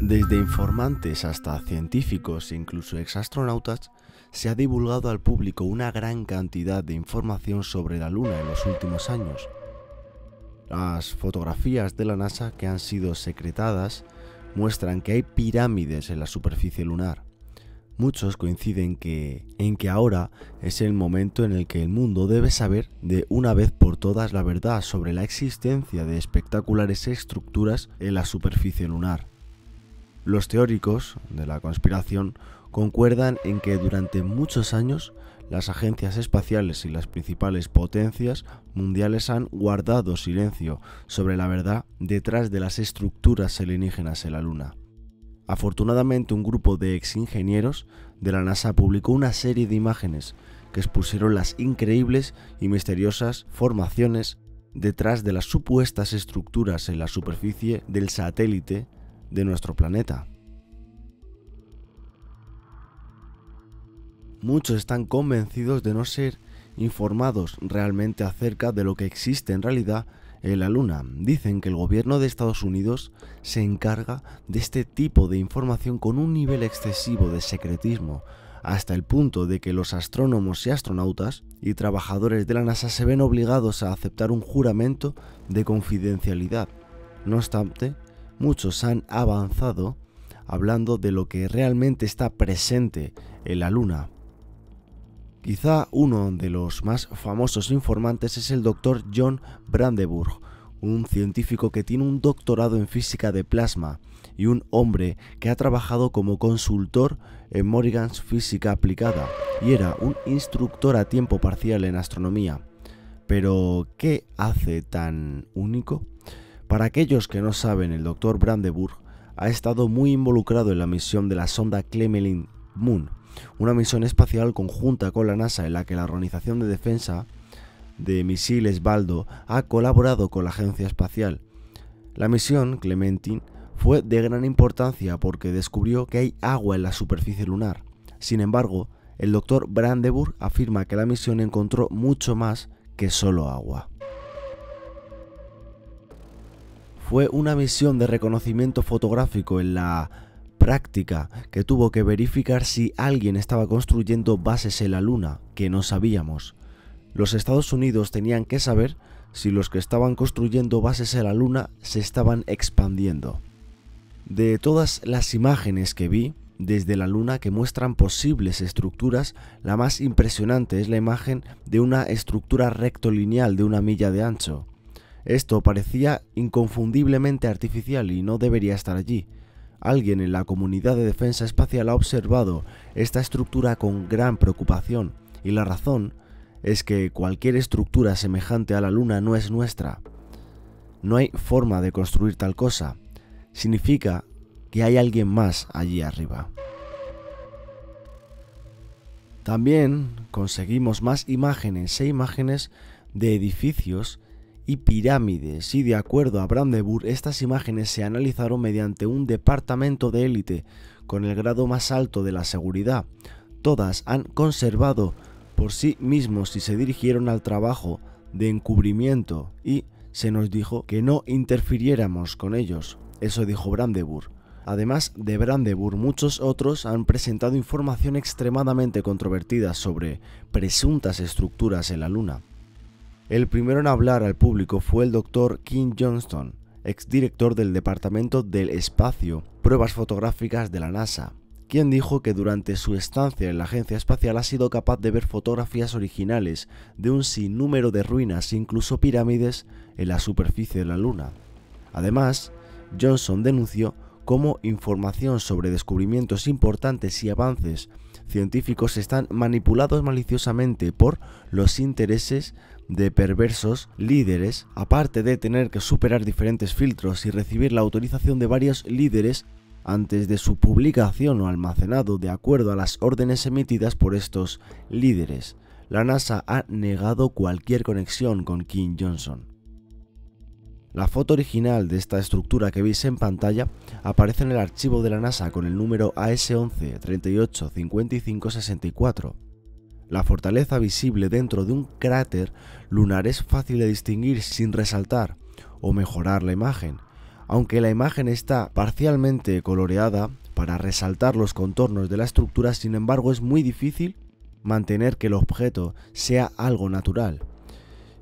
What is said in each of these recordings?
Desde informantes hasta científicos e incluso exastronautas, se ha divulgado al público una gran cantidad de información sobre la Luna en los últimos años. Las fotografías de la NASA que han sido secretadas muestran que hay pirámides en la superficie lunar, Muchos coinciden que, en que ahora es el momento en el que el mundo debe saber de una vez por todas la verdad sobre la existencia de espectaculares estructuras en la superficie lunar. Los teóricos de la conspiración concuerdan en que durante muchos años las agencias espaciales y las principales potencias mundiales han guardado silencio sobre la verdad detrás de las estructuras alienígenas en la Luna. Afortunadamente un grupo de exingenieros de la NASA publicó una serie de imágenes que expusieron las increíbles y misteriosas formaciones detrás de las supuestas estructuras en la superficie del satélite de nuestro planeta. Muchos están convencidos de no ser informados realmente acerca de lo que existe en realidad en la Luna. Dicen que el gobierno de Estados Unidos se encarga de este tipo de información con un nivel excesivo de secretismo, hasta el punto de que los astrónomos y astronautas y trabajadores de la NASA se ven obligados a aceptar un juramento de confidencialidad. No obstante, muchos han avanzado hablando de lo que realmente está presente en la Luna, Quizá uno de los más famosos informantes es el doctor John Brandeburg, un científico que tiene un doctorado en física de plasma y un hombre que ha trabajado como consultor en Morrigan's Física Aplicada y era un instructor a tiempo parcial en astronomía. Pero, ¿qué hace tan único? Para aquellos que no saben, el doctor Brandeburg ha estado muy involucrado en la misión de la sonda Clemelin Moon, una misión espacial conjunta con la NASA en la que la Organización de Defensa de Misiles Baldo ha colaborado con la Agencia Espacial. La misión, Clementine, fue de gran importancia porque descubrió que hay agua en la superficie lunar. Sin embargo, el doctor Brandeburg afirma que la misión encontró mucho más que solo agua. Fue una misión de reconocimiento fotográfico en la práctica que tuvo que verificar si alguien estaba construyendo bases en la Luna, que no sabíamos. Los Estados Unidos tenían que saber si los que estaban construyendo bases en la Luna se estaban expandiendo. De todas las imágenes que vi desde la Luna que muestran posibles estructuras, la más impresionante es la imagen de una estructura rectolineal de una milla de ancho. Esto parecía inconfundiblemente artificial y no debería estar allí. Alguien en la comunidad de defensa espacial ha observado esta estructura con gran preocupación y la razón es que cualquier estructura semejante a la Luna no es nuestra. No hay forma de construir tal cosa. Significa que hay alguien más allí arriba. También conseguimos más imágenes e imágenes de edificios y pirámides, y de acuerdo a Brandebur, estas imágenes se analizaron mediante un departamento de élite, con el grado más alto de la seguridad. Todas han conservado por sí mismos y se dirigieron al trabajo de encubrimiento y se nos dijo que no interfiriéramos con ellos. Eso dijo Brandeburg. Además de Brandeburg, muchos otros han presentado información extremadamente controvertida sobre presuntas estructuras en la Luna. El primero en hablar al público fue el doctor Kim Johnston, exdirector del Departamento del Espacio, Pruebas Fotográficas de la NASA, quien dijo que durante su estancia en la agencia espacial ha sido capaz de ver fotografías originales de un sinnúmero de ruinas, incluso pirámides, en la superficie de la Luna. Además, Johnson denunció cómo información sobre descubrimientos importantes y avances científicos están manipulados maliciosamente por los intereses de perversos líderes, aparte de tener que superar diferentes filtros y recibir la autorización de varios líderes antes de su publicación o almacenado de acuerdo a las órdenes emitidas por estos líderes. La NASA ha negado cualquier conexión con King Johnson. La foto original de esta estructura que veis en pantalla aparece en el archivo de la NASA con el número AS11 la fortaleza visible dentro de un cráter lunar es fácil de distinguir sin resaltar o mejorar la imagen, aunque la imagen está parcialmente coloreada para resaltar los contornos de la estructura, sin embargo es muy difícil mantener que el objeto sea algo natural.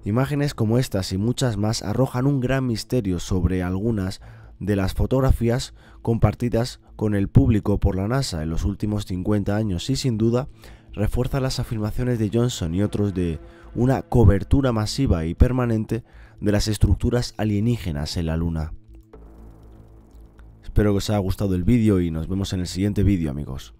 Imágenes como estas y muchas más arrojan un gran misterio sobre algunas de las fotografías compartidas con el público por la NASA en los últimos 50 años y sin duda refuerza las afirmaciones de Johnson y otros de una cobertura masiva y permanente de las estructuras alienígenas en la Luna. Espero que os haya gustado el vídeo y nos vemos en el siguiente vídeo amigos.